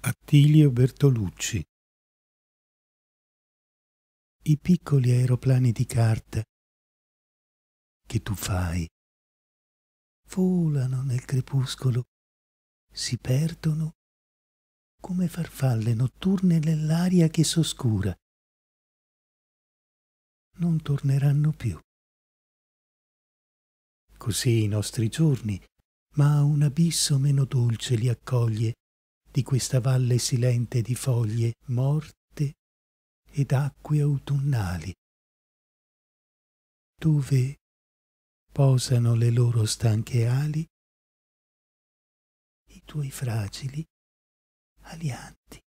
Attilio Bertolucci I piccoli aeroplani di carta che tu fai volano nel crepuscolo, si perdono come farfalle notturne nell'aria che s'oscura. Non torneranno più. Così i nostri giorni, ma un abisso meno dolce li accoglie di questa valle silente di foglie morte ed acque autunnali, dove posano le loro stanche ali i tuoi fragili alianti.